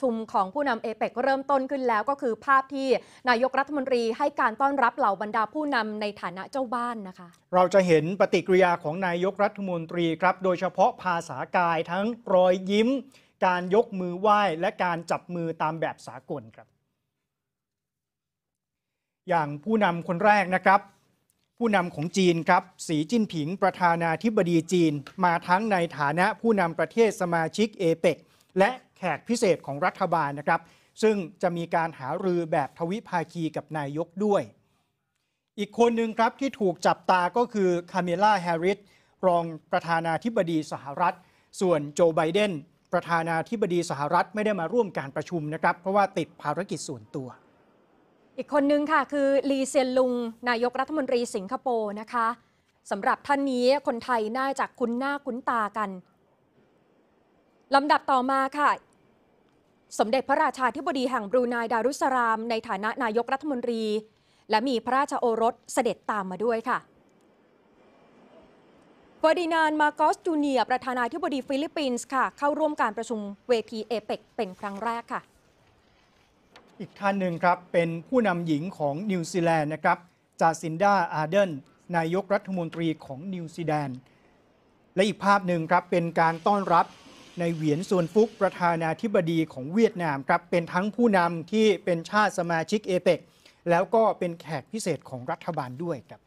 ชุมของผู้นำเอเปกเริ่มต้นขึ้นแล้วก็คือภาพที่นายกรัฐมนตรีให้การต้อนรับเหล่าบรรดาผู้นำในฐานะเจ้าบ้านนะคะ เราจะเห็นปฏิกิริยาของนายกรัฐมนตรีครับโดยเฉพาะภาษากายทั้งรอยยิ้ม การยกมือไหว้ และการจับมือตามแบบสากลครับอย่างผู้นำคนแรกนะครับ ผู้นำของจีนครับ สีจิ้นผิงประธานาธิบดีจีนมาทั้งในฐานะผู้นำประเทศสมาชิกเอเปกและแขกพิเศษของรัฐบาลนะครับ ซึ่งจะมีการหารือแบบทวิภาคีกับนายกด้วย อีกคนหนึ่งครับที่ถูกจับตาก็คือคาเมล่าแฮริสรองประธานาธิบดีสหรัฐ ส่วนโจไบเดนประธานาธิบดีสหรัฐไม่ได้มาร่วมการประชุมนะครับ เพราะว่าติดภารกิจส่วนตัว อีกคนนึงค่ะคือลีเซียนลุงนายกรัฐมนตรีสิงคโปร์นะคะสำหรับท่านนี้คนไทยน่าจะคุ้นหน้าคุ้นตากันลำดับต่อมาค่ะสมเด็จพระราชาธิบดีแห่งบรูไนดารุสราม ในฐานะนายกรัฐมนตรี และมีพระราชโอรสเสด็จตามมาด้วยค่ะฟอร์ดินานมาโกสจูเนียประธานาธิบดีฟิลิปปินส์ค่ะ เข้าร่วมการประชุมเวทีเอเปกเป็นครั้งแรกค่ะ อีกท่านหนึ่งครับ เป็นผู้นำหญิงของนิวซีแลนด์นะครับจาซินดาอาเดนนายกรัฐมนตรีของนิวซีแลนด์และอีกภาพหนึ่งครับเป็นการต้อนรับในเหวียนส่วนฟุกประธานาธิบดีของเวียดนามครับเป็นทั้งผู้นำที่เป็นชาติสมาชิกเอเปกแล้วก็เป็นแขกพิเศษของรัฐบาลด้วยครับ